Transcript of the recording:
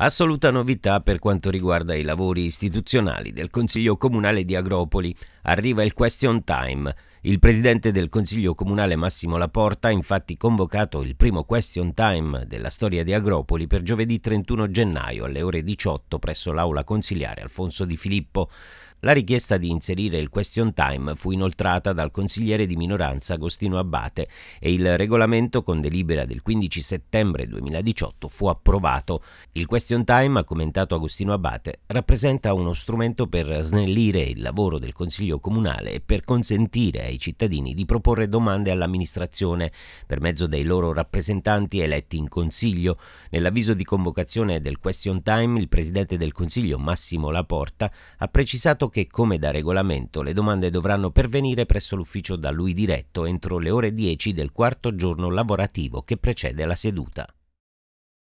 Assoluta novità per quanto riguarda i lavori istituzionali del Consiglio Comunale di Agropoli. Arriva il question time, il presidente del Consiglio Comunale Massimo Laporta ha infatti convocato il primo question time della storia di Agropoli per giovedì 31 gennaio alle ore 18 presso l'aula consiliare Alfonso Di Filippo. La richiesta di inserire il question time fu inoltrata dal consigliere di minoranza Agostino Abbate e il regolamento con delibera del 15 settembre 2018 fu approvato. Il question time, ha commentato Agostino Abbate, rappresenta uno strumento per snellire il lavoro del Consiglio Comunale e per consentire ai dei cittadini di proporre domande all'amministrazione per mezzo dei loro rappresentanti eletti in consiglio. Nell'avviso di convocazione del Question Time, il presidente del consiglio Massimo Laporta ha precisato che, come da regolamento, le domande dovranno pervenire presso l'ufficio da lui diretto entro le ore 10 del quarto giorno lavorativo che precede la seduta.